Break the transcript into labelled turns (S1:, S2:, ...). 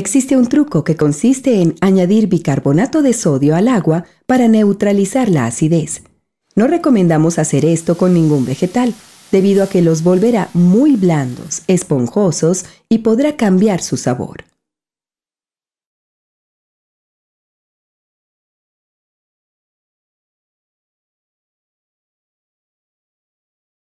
S1: Existe un truco que consiste en añadir bicarbonato de sodio al agua para neutralizar la acidez. No recomendamos hacer esto con ningún vegetal, debido a que los volverá muy blandos, esponjosos y podrá cambiar su sabor.